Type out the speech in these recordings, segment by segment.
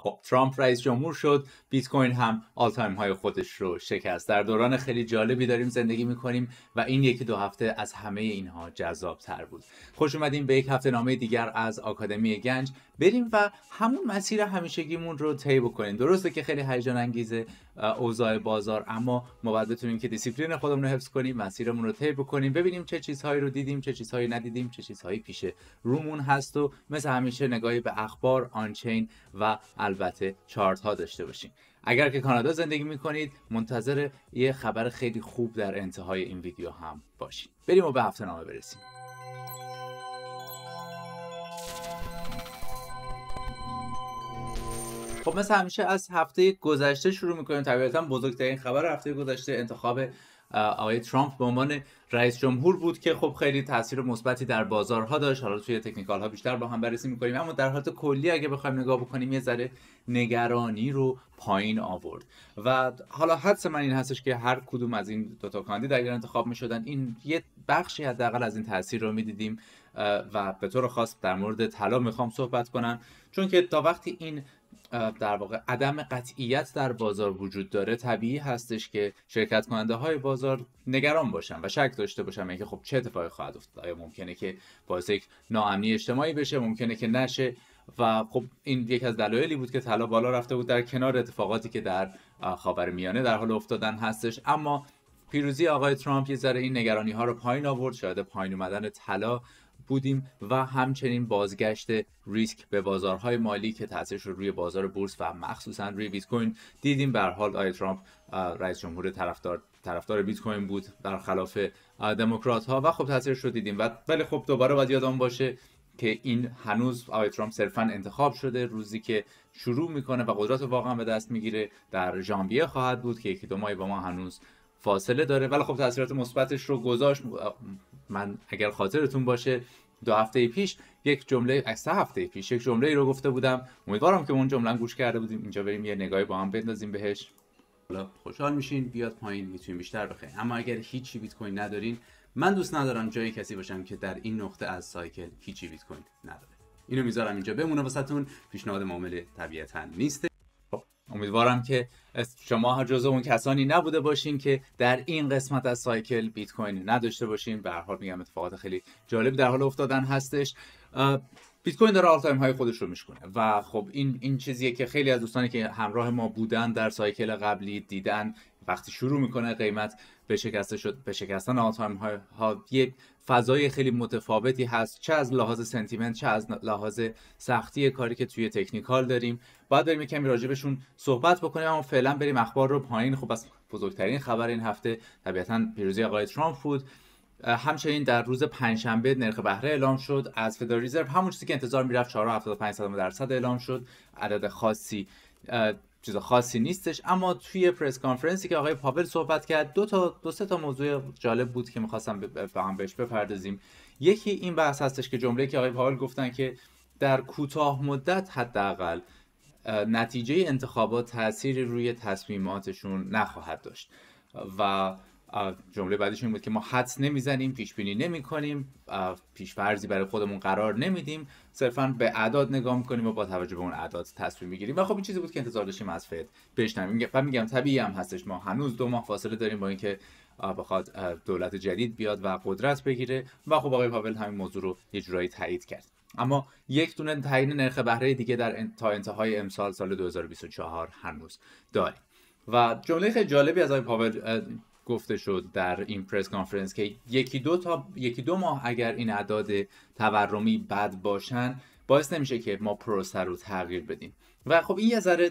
خب ترامپ رئیس جمهور شد بیت کوین هم آل تایم های خودش رو شکست در دوران خیلی جالبی داریم زندگی میکنیم و این یکی دو هفته از همه اینها جذاب تر بود خوش اومدیم به یک هفته نامه دیگر از آکادمی گنج بریم و همون مسیر همیشگیمون رو طی بکنیم درسته که خیلی هیجان انگیزه اوضاع بازار اما ما باید بتونیم که دیسیپلین خودمون رو حفظ کنیم مسیرمون رو طی بکنیم ببینیم چه چیزهایی رو دیدیم چه چیزهایی ندیدیم چه چیزهایی پیش رومون هست و مثل همیشه نگاهی به اخبار آنچین و البته چارت ها داشته باشیم اگر که کانادا زندگی میکنید منتظر یه خبر خیلی خوب در انتهای این ویدیو هم باشید بریم و به هفته نامه برسیم خب مثل همیشه از هفته گذشته شروع میکنیم طبیعتا بزرگترین خبر هفته گذشته انتخاب آقای ترامپ به عنوان رئیس جمهور بود که خب خیلی تاثیر مثبتی در بازارها داشت حالا توی تکنیکال ها بیشتر با هم بررسی میکنیم اما در حالت کلی اگه بخوایم نگاه بکنیم یه ذره نگرانی رو پایین آورد و حالا حدس من این هستش که هر کدوم از این دوتا کاندید اگر انتخاب میشدن این یه بخشی حداقل از این تاثیر رو میدیدیم و به طور خاص در مورد طلا میخوام صحبت کنم چون که تا وقتی این در واقع عدم قطعیت در بازار وجود داره طبیعی هستش که شرکت کننده های بازار نگران باشن و شک داشته باشن اینکه خب چه اتفاقی خواهد افتاد آیا ممکنه که باعث یک ناامنی اجتماعی بشه ممکنه که نشه و خب این یکی از دلایلی بود که طلا بالا رفته بود در کنار اتفاقاتی که در میانه در حال افتادن هستش اما پیروزی آقای ترامپ یه ذره این نگرانی ها رو پایین آورد شاید پایین اومدن طلا بودیم و همچنین بازگشت ریسک به بازارهای مالی که تاثیرش رو روی بازار بورس و مخصوصا روی بیت کوین دیدیم به حال آی ترامپ رئیس جمهور طرفدار طرفدار بیت کوین بود خلاف دموکرات ها و خب تاثیرش رو دیدیم ولی خب دوباره باید یادم باشه که این هنوز آقای ترامپ صرفا انتخاب شده روزی که شروع میکنه و قدرت واقعا به دست میگیره در ژانویه خواهد بود که یکی دو ما هنوز فاصله داره ولی خب تاثیرات مثبتش رو گذاشت من اگر خاطرتون باشه دو هفته پیش یک جمله از سه هفته پیش یک جمله ای رو گفته بودم امیدوارم که اون جمله گوش کرده بودیم اینجا بریم یه نگاهی با هم بندازیم بهش حالا خوشحال میشین بیاد پایین میتونیم بیشتر بخرین اما اگر هیچی بیت کوین ندارین من دوست ندارم جای کسی باشم که در این نقطه از سایکل هیچی بیت کوین نداره اینو میذارم اینجا بمونه واسهتون پیشنهاد معامله طبیعتا نیست امیدوارم که شما جز اون کسانی نبوده باشین که در این قسمت از سایکل بیت کوین نداشته باشین به هر حال میگم اتفاقات خیلی جالب در حال افتادن هستش بیت کوین داره آل تایم های خودش رو میشکنه و خب این این چیزیه که خیلی از دوستانی که همراه ما بودن در سایکل قبلی دیدن وقتی شروع میکنه قیمت به شکسته شد به شکستن های ها یه فضای خیلی متفاوتی هست چه از لحاظ سنتیمنت چه از لحاظ سختی کاری که توی تکنیکال داریم باید بریم کمی راجبشون صحبت بکنیم اما فعلا بریم اخبار رو پایین خب از بزرگترین خبر این هفته طبیعتا پیروزی آقای ترامپ بود همچنین در روز پنجشنبه نرخ بهره اعلام شد از فدرال رزرو همون چیزی که انتظار میرفت 4.75 درصد اعلام شد عدد خاصی چیز خاصی نیستش اما توی پرس کانفرنسی که آقای پاول صحبت کرد دو تا دو سه تا موضوع جالب بود که میخواستم به هم بهش بپردازیم یکی این بحث هستش که جمله که آقای پاول گفتن که در کوتاه مدت حداقل نتیجه انتخابات تاثیری روی تصمیماتشون نخواهد داشت و جمله بعدش این بود که ما حدس نمیزنیم پیش بینی نمی کنیم فرضی برای خودمون قرار نمیدیم صرفا به اعداد نگاه میکنیم و با توجه به اون اعداد تصمیم میگیریم و خب این چیزی بود که انتظار داشتیم از فد بشنویم و میگم طبیعی هم هستش ما هنوز دو ماه فاصله داریم با اینکه بخواد دولت جدید بیاد و قدرت بگیره و خب آقای پاول همین موضوع رو یه جورایی تایید کرد اما یک دونه تعیین نرخ بهره دیگه در تا انتهای امسال سال 2024 هنوز داریم و جمله خیلی جالبی از آقای پاول گفته شد در این پرس کانفرنس که یکی دو تا یکی دو ماه اگر این اعداد تورمی بد باشن باعث نمیشه که ما پروسه رو تغییر بدیم و خب این یه ذره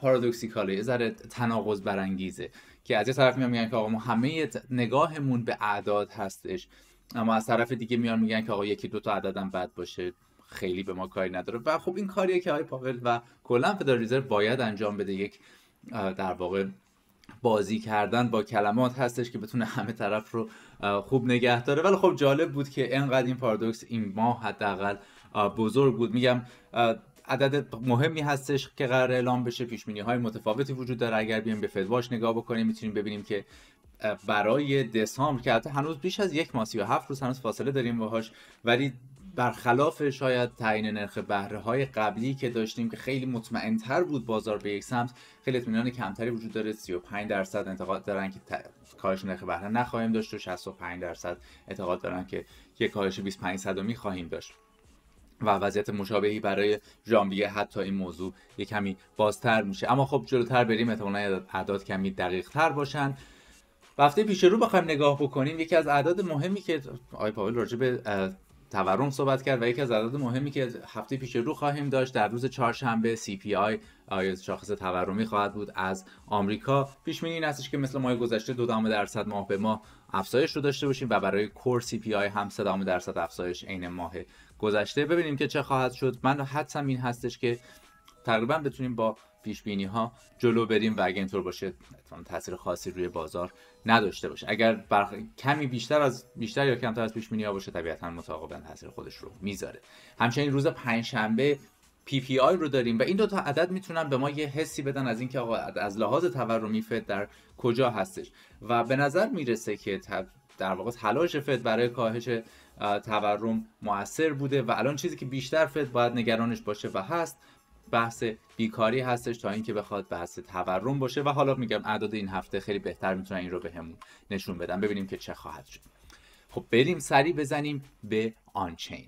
پارادوکسیکاله یه ذره تناقض برانگیزه که از یه طرف میان میگن که آقا ما همه نگاهمون به اعداد هستش اما از طرف دیگه میان میگن که آقا یکی دو تا عددم بد باشه خیلی به ما کاری نداره و خب این کاریه که های پاول و کلا فدرال باید انجام بده یک در واقع بازی کردن با کلمات هستش که بتونه همه طرف رو خوب نگه داره ولی خب جالب بود که انقدر این پارادوکس این ماه حداقل بزرگ بود میگم عدد مهمی هستش که قرار اعلام بشه پیش های متفاوتی وجود داره اگر بیایم به فدواش نگاه بکنیم میتونیم ببینیم که برای دسامبر که حتی هنوز بیش از یک ماه هفت روز هنوز فاصله داریم باهاش ولی برخلاف شاید تعیین نرخ بهره های قبلی که داشتیم که خیلی مطمئن تر بود بازار به یک سمت خیلی اطمینان کمتری وجود داره 35 درصد انتقاد دارن که ت... کاهش نرخ بهره نخواهیم داشت و 65 درصد اعتقاد دارن که یک کاهش 25 می خواهیم داشت و وضعیت مشابهی برای ژانویه حتی این موضوع یک کمی بازتر میشه اما خب جلوتر بریم احتمالاً اعداد کمی دقیق تر باشن و هفته پیش رو بخوایم نگاه بکنیم یکی از اعداد مهمی که آی پاول راجع به تورم صحبت کرد و یکی از عدد مهمی که هفته پیش رو خواهیم داشت در روز چهارشنبه CPI آی شاخص تورمی خواهد بود از آمریکا پیش بینی این هستش که مثل ماه گذشته دو درصد ماه به ماه افزایش رو داشته باشیم و برای کور CPI هم دامه درصد افزایش عین ماه گذشته ببینیم که چه خواهد شد من حدسم این هستش که تقریبا بتونیم با پیش بینی ها جلو بریم و اگه اینطور باشه تاثیر خاصی روی بازار نداشته باشه اگر کمی بیشتر از بیشتر یا کمتر از پیش بینی ها باشه طبیعتا متعاقبا تاثیر خودش رو میذاره همچنین روز پنجشنبه پی پی آی رو داریم و این دو تا عدد میتونن به ما یه حسی بدن از اینکه از لحاظ تورمی فد در کجا هستش و به نظر میرسه که در واقع تلاش فد برای کاهش تورم موثر بوده و الان چیزی که بیشتر فد باید نگرانش باشه و هست بحث بیکاری هستش تا اینکه بخواد بحث تورم باشه و حالا میگم اعداد این هفته خیلی بهتر میتونن این رو بهمون به نشون بدن ببینیم که چه خواهد شد خب بریم سریع بزنیم به آنچین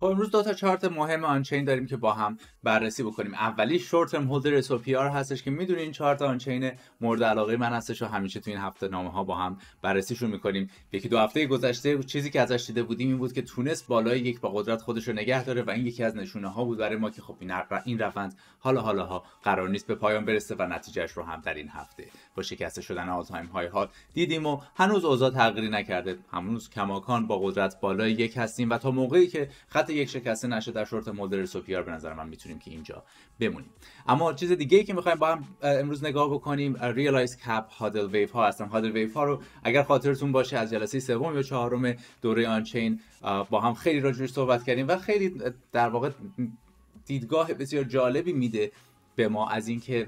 خب، امروز دو تا چارت مهم آنچین داریم که با هم بررسی بکنیم اولی شورت ترم هولدر اس هستش که میدونین چارت آنچین مورد علاقه من هستش و همیشه تو این هفته نامه ها با هم بررسیشون میکنیم یکی دو هفته گذشته چیزی که ازش دیده بودیم این بود که تونست بالای یک با قدرت خودش رو نگه داره و این یکی از نشونه ها بود برای ما که خب این این روند حالا حالا ها قرار نیست به پایان برسه و نتیجهش رو هم در این هفته با شکست شدن تایم های ها دیدیم و هنوز اوضاع تغییری نکرده هنوز کماکان با قدرت بالای یک هستیم و تا موقعی که خط یک شکسته نشه در شورت مدل سوپیار به نظر من میتونیم که اینجا بمونیم اما چیز دیگه ای که میخوایم با هم امروز نگاه بکنیم ریلایز کپ هادل ویو ها هستن هادل ویو ها رو اگر خاطرتون باشه از جلسه سوم یا چهارم دوره چین با هم خیلی راجعش صحبت کردیم و خیلی در واقع دیدگاه بسیار جالبی میده به ما از اینکه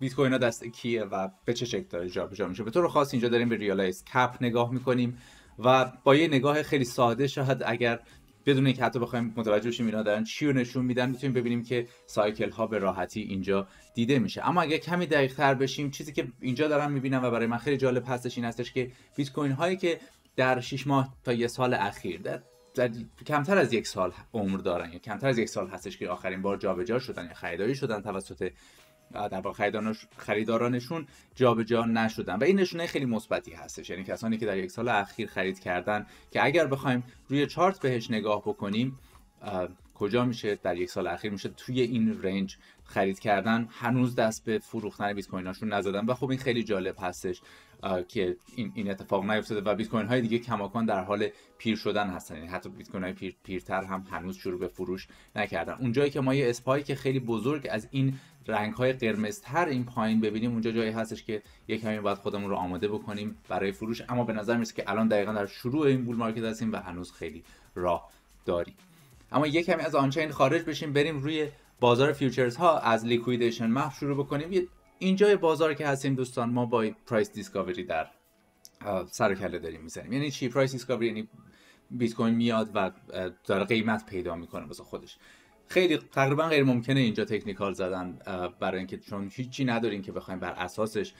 بیت کوین ها دست کیه و به چه شکل داره جابجا میشه به طور خاص اینجا داریم به ریالایز کپ نگاه میکنیم و با یه نگاه خیلی ساده شاید اگر بدون اینکه حتی بخوایم متوجه بشیم اینا دارن چی رو نشون میدن میتونیم ببینیم که سایکل ها به راحتی اینجا دیده میشه اما اگه کمی دقیق تر بشیم چیزی که اینجا دارم میبینم و برای من خیلی جالب هستش این هستش که بیت کوین هایی که در 6 ماه تا یه سال اخیر در کمتر از یک سال عمر دارن یا کمتر از یک سال هستش که آخرین بار جابجا شدن یا خریداری شدن توسط در واقع خریدارانشون جابجا نشدن و این نشونه خیلی مثبتی هستش یعنی کسانی که در یک سال اخیر خرید کردن که اگر بخوایم روی چارت بهش نگاه بکنیم کجا میشه در یک سال اخیر میشه توی این رنج خرید کردن هنوز دست به فروختن بیت هاشون نزدن و خب این خیلی جالب هستش که این, این اتفاق نیفتاده و بیت کوین های دیگه کماکان در حال پیر شدن هستن یعنی حتی بیت کوین های پیرتر هم هنوز شروع به فروش نکردن اونجایی که ما یه اسپای که خیلی بزرگ از این رنگ های قرمز تر این پایین ببینیم اونجا جایی هستش که یک کمی باید خودمون رو آماده بکنیم برای فروش اما به نظر میرسه که الان دقیقا در شروع این بول مارکت هستیم و هنوز خیلی راه داریم اما یک کمی از آنچین خارج بشیم بریم روی بازار فیوچرز ها از لیکویدیشن محف شروع بکنیم اینجا بازار که هستیم دوستان ما با پرایس دیسکاوری در سر کله داریم میزنیم یعنی چی پرایس دیسکاوری یعنی بیت کوین میاد و داره قیمت پیدا میکنه واسه خودش خیلی تقریبا غیر ممکنه اینجا تکنیکال زدن برای اینکه چون هیچی ندارین که بخوایم بر اساسش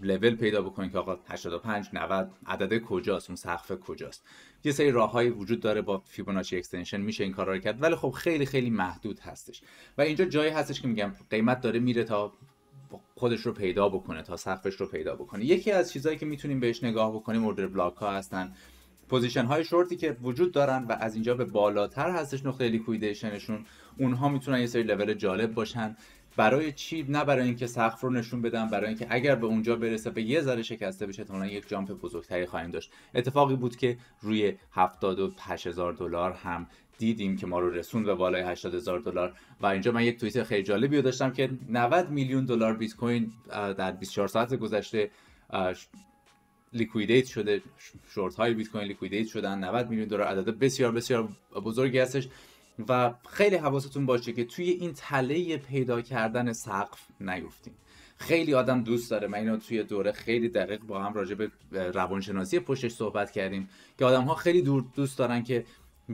لول پیدا بکنین که آقا 85 90 عدد کجاست اون سقف کجاست یه سری راههایی وجود داره با فیبوناچی اکستنشن میشه این کارا رو کرد ولی خب خیلی خیلی محدود هستش و اینجا جایی هستش که میگم قیمت داره میره تا خودش رو پیدا بکنه تا سقفش رو پیدا بکنه یکی از چیزهایی که میتونیم بهش نگاه بکنیم اوردر بلاک ها هستن پوزیشن های شورتی که وجود دارن و از اینجا به بالاتر هستش نقطه لیکویدیشنشون اونها میتونن یه سری لول جالب باشن برای چی نه برای اینکه سقف رو نشون بدم برای اینکه اگر به اونجا برسه به یه ذره شکسته بشه تا یک جامپ بزرگتری خواهیم داشت اتفاقی بود که روی 78000 دلار هم دیدیم که ما رو رسوند به بالای 80 دلار و اینجا من یک توییت خیلی جالبی داشتم که 90 میلیون دلار بیت کوین در 24 ساعت گذشته لیکویدیت شده شورت های بیت کوین لیکویدیت شدن 90 میلیون دلار عدد بسیار بسیار بزرگی هستش و خیلی حواستون باشه که توی این تله پیدا کردن سقف نیفتیم خیلی آدم دوست داره من اینو توی دوره خیلی دقیق با هم راجع به روانشناسی پشتش صحبت کردیم که آدم ها خیلی دور دوست دارن که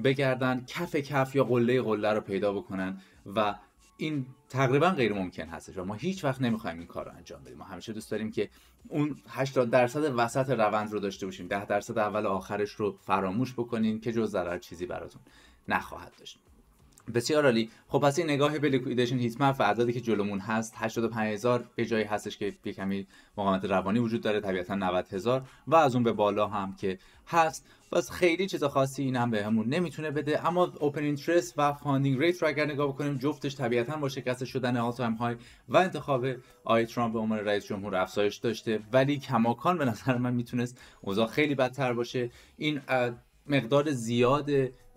بگردن کف کف یا قله قله رو پیدا بکنن و این تقریبا غیر ممکن هستش و ما هیچ وقت نمیخوایم این کار رو انجام بدیم ما همیشه دوست داریم که اون 80 درصد وسط روند رو داشته باشیم 10 درصد اول آخرش رو فراموش بکنین که جز ضرر چیزی براتون نخواهد داشت بسیار عالی خب پس این نگاه به لیکویدیشن هیچ و اعدادی که جلومون هست 85000 به جایی هستش که یه کمی مقاومت روانی وجود داره طبیعتا 90000 و از اون به بالا هم که هست باز خیلی چیز خاصی این هم به نمیتونه بده اما اوپن اینترست و فاندینگ ریت رو اگر نگاه بکنیم جفتش طبیعتا با شکست شدن آتایم های و انتخاب آی ترامپ به عنوان رئیس جمهور افزایش داشته ولی کماکان به نظر من میتونست اوضاع خیلی بدتر باشه این مقدار زیاد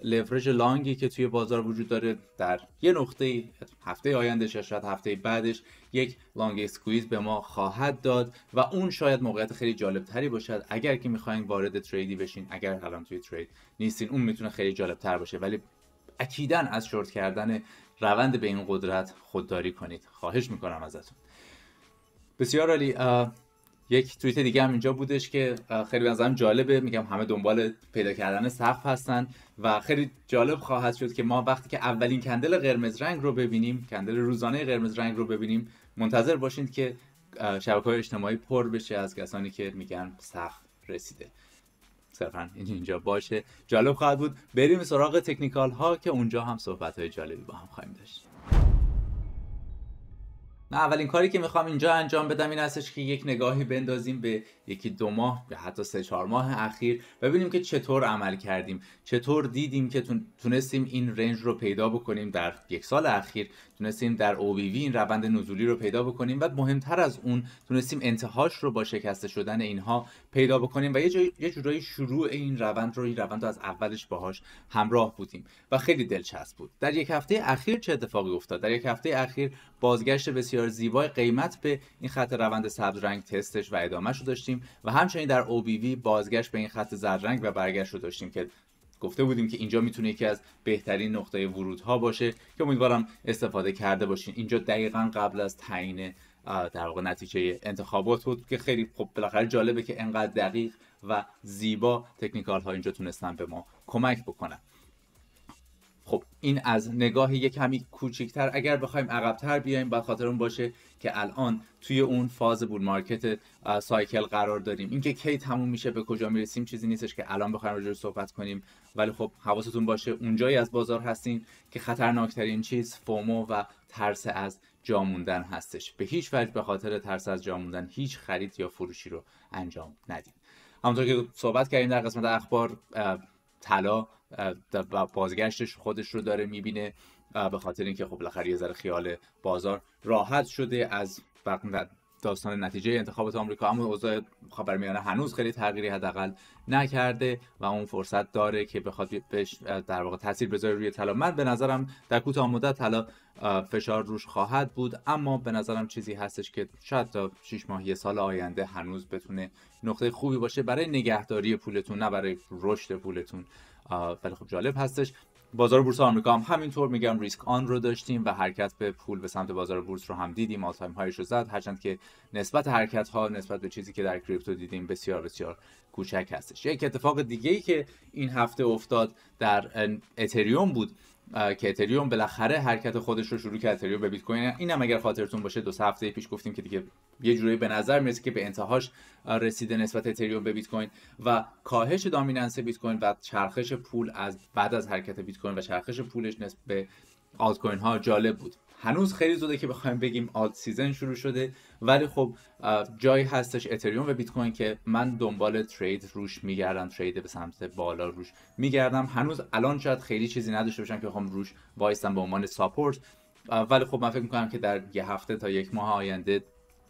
لورج لانگی که توی بازار وجود داره در یه نقطه هفته آینده یا شاید هفته بعدش یک لانگ اسکویز به ما خواهد داد و اون شاید موقعیت خیلی جالب تری باشد اگر که میخواین وارد تریدی بشین اگر الان توی ترید نیستین اون میتونه خیلی جالب تر باشه ولی اکیدا از شورت کردن روند به این قدرت خودداری کنید خواهش میکنم ازتون بسیار عالی یک توییت دیگه هم اینجا بودش که خیلی به نظرم جالبه میگم همه دنبال پیدا کردن سقف هستن و خیلی جالب خواهد شد که ما وقتی که اولین کندل قرمز رنگ رو ببینیم کندل روزانه قرمز رنگ رو ببینیم منتظر باشید که شبکه های اجتماعی پر بشه از کسانی که میگن سقف رسیده صرفا اینجا باشه جالب خواهد بود بریم سراغ تکنیکال ها که اونجا هم صحبت های جالبی با هم خواهیم داشت من اولین کاری که میخوام اینجا انجام بدم این هستش که یک نگاهی بندازیم به یکی دو ماه یا حتی سه چهار ماه اخیر و ببینیم که چطور عمل کردیم چطور دیدیم که تونستیم این رنج رو پیدا بکنیم در یک سال اخیر تونستیم در OBV این روند نزولی رو پیدا بکنیم و مهمتر از اون تونستیم انتهاش رو با شکسته شدن اینها پیدا بکنیم و یه, جورایی شروع این روند رو این روند رو از اولش باهاش همراه بودیم و خیلی دلچسب بود در یک هفته اخیر چه اتفاقی افتاد در یک هفته اخیر بازگشت بسیار زیبای قیمت به این خط روند سبز رنگ تستش و ادامهش رو داشتیم و همچنین در OBV بازگشت به این خط زرد رنگ و برگشت رو داشتیم که گفته بودیم که اینجا میتونه یکی از بهترین نقطه ورودها باشه که امیدوارم استفاده کرده باشین اینجا دقیقا قبل از تعیین در واقع نتیجه انتخابات بود که خیلی خب بالاخره جالبه که انقدر دقیق و زیبا تکنیکال ها اینجا تونستن به ما کمک بکنن خب این از نگاه یک کمی کوچکتر اگر بخوایم عقبتر بیایم باید اون باشه که الان توی اون فاز بول مارکت سایکل قرار داریم اینکه کی تموم میشه به کجا میرسیم چیزی نیستش که الان بخوایم راجع صحبت کنیم ولی خب حواستون باشه اونجایی از بازار هستین که خطرناکترین چیز فومو و ترس از جاموندن هستش به هیچ وجه به خاطر ترس از جاموندن هیچ خرید یا فروشی رو انجام ندید همونطور که صحبت کردیم در قسمت اخبار طلا بازگشتش خودش رو داره میبینه به خاطر اینکه خب بالاخره یه ذره خیال بازار راحت شده از داستان نتیجه انتخابات آمریکا اما اوضاع خبرمیانه هنوز خیلی تغییری حداقل نکرده و اون فرصت داره که بخواد در واقع تاثیر بذاره روی طلا من به نظرم در کوتاه مدت طلا فشار روش خواهد بود اما به نظرم چیزی هستش که شاید تا 6 ماه سال آینده هنوز بتونه نقطه خوبی باشه برای نگهداری پولتون نه برای رشد پولتون ولی خب جالب هستش بازار بورس آمریکا هم همینطور میگم ریسک آن رو داشتیم و حرکت به پول به سمت بازار بورس رو هم دیدیم آلتایم هایش رو زد هرچند که نسبت حرکت ها نسبت به چیزی که در کریپتو دیدیم بسیار بسیار کوچک هستش یک اتفاق دیگه ای که این هفته افتاد در اتریوم بود اتریوم بالاخره حرکت خودش رو شروع کرد اتریوم به بیت کوین اینم اگر خاطرتون باشه دو هفته پیش گفتیم که دیگه یه جوری به نظر میرسه که به انتهاش رسیده نسبت اتریوم به بیت کوین و کاهش دامیننس بیت کوین و چرخش پول از بعد از حرکت بیت کوین و چرخش پولش نسبت به آلت کوین ها جالب بود هنوز خیلی زوده که بخوایم بگیم آد سیزن شروع شده ولی خب جایی هستش اتریوم و بیت کوین که من دنبال ترید روش میگردم ترید به سمت بالا روش میگردم هنوز الان شاید خیلی چیزی نداشته باشم که بخوام روش وایستم به عنوان ساپورت ولی خب من فکر میکنم که در یه هفته تا یک ماه آینده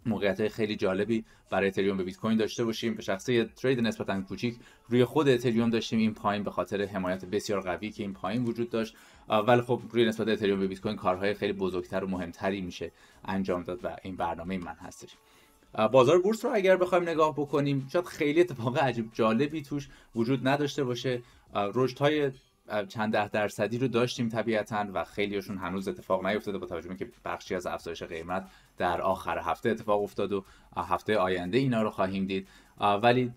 موقعیت خیلی جالبی برای اتریوم به بیت کوین داشته باشیم به شخصه ترید نسبتا کوچیک روی خود اتریوم داشتیم این پایین به خاطر حمایت بسیار قوی که این پایین وجود داشت ولی خب روی نسبت اتریوم به بیت کوین کارهای خیلی بزرگتر و مهمتری میشه انجام داد و این برنامه من هستش بازار بورس رو اگر بخوایم نگاه بکنیم شاید خیلی اتفاق عجیب جالبی توش وجود نداشته باشه رشد های چند ده درصدی رو داشتیم طبیعتا و خیلیشون هنوز اتفاق نیفتاده با توجه که بخشی از افزایش قیمت در آخر هفته اتفاق افتاد و هفته آینده اینا رو خواهیم دید ولی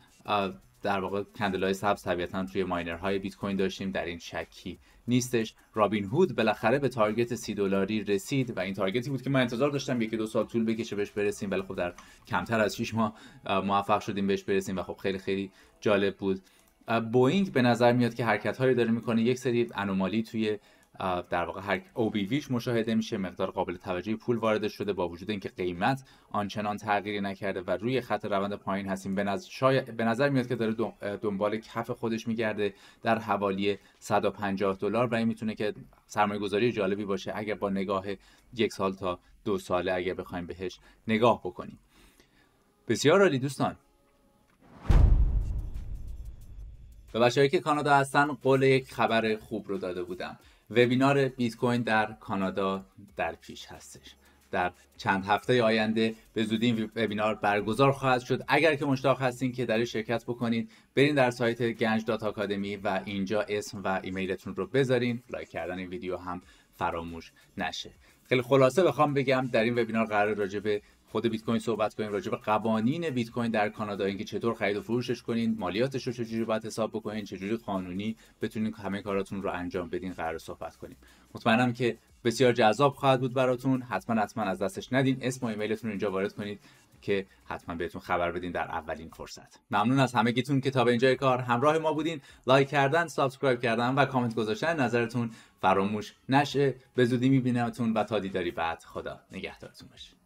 در واقع کندل های سبز طبیعتا توی ماینر های بیت کوین داشتیم در این شکی نیستش رابین هود بالاخره به تارگت سی دلاری رسید و این تارگتی بود که من انتظار داشتم یکی دو سال طول بکشه بهش برسیم ولی خب در کمتر از 6 ماه موفق شدیم بهش برسیم و خب خیلی خیلی جالب بود بوینگ به نظر میاد که حرکت هایی داره میکنه یک سری انومالی توی در واقع هر ویش مشاهده میشه مقدار قابل توجهی پول وارد شده با وجود اینکه قیمت آنچنان تغییری نکرده و روی خط روند پایین هستیم به نظر, میاد که داره دنبال کف خودش میگرده در حوالی 150 دلار و این میتونه که سرمایه گذاری جالبی باشه اگر با نگاه یک سال تا دو ساله اگر بخوایم بهش نگاه بکنیم بسیار عالی دوستان به بچههایی که کانادا هستن قول یک خبر خوب رو داده بودم وبینار بیت کوین در کانادا در پیش هستش در چند هفته آینده به زودی این وبینار برگزار خواهد شد اگر که مشتاق هستین که در شرکت بکنید برین در سایت گنج دات آکادمی و اینجا اسم و ایمیلتون رو بذارین لایک کردن این ویدیو هم فراموش نشه خیلی خلاصه بخوام بگم در این وبینار قرار راجع خود بیت کوین صحبت کنیم راجع به قوانین بیت کوین در کانادا اینکه چطور خرید و فروشش کنین مالیاتش رو چجوری باید حساب بکنین چجوری قانونی بتونین همه کاراتون رو انجام بدین قرار صحبت کنیم مطمئنم که بسیار جذاب خواهد بود براتون حتما حتما از دستش ندین اسم و ایمیلتون اینجا وارد کنید که حتما بهتون خبر بدین در اولین فرصت ممنون از همه گیتون که تا به اینجای کار همراه ما بودین لایک کردن سابسکرایب کردن و کامنت گذاشتن نظرتون فراموش نشه به زودی میبینمتون و تا دیداری بعد خدا نگهدارتون باشه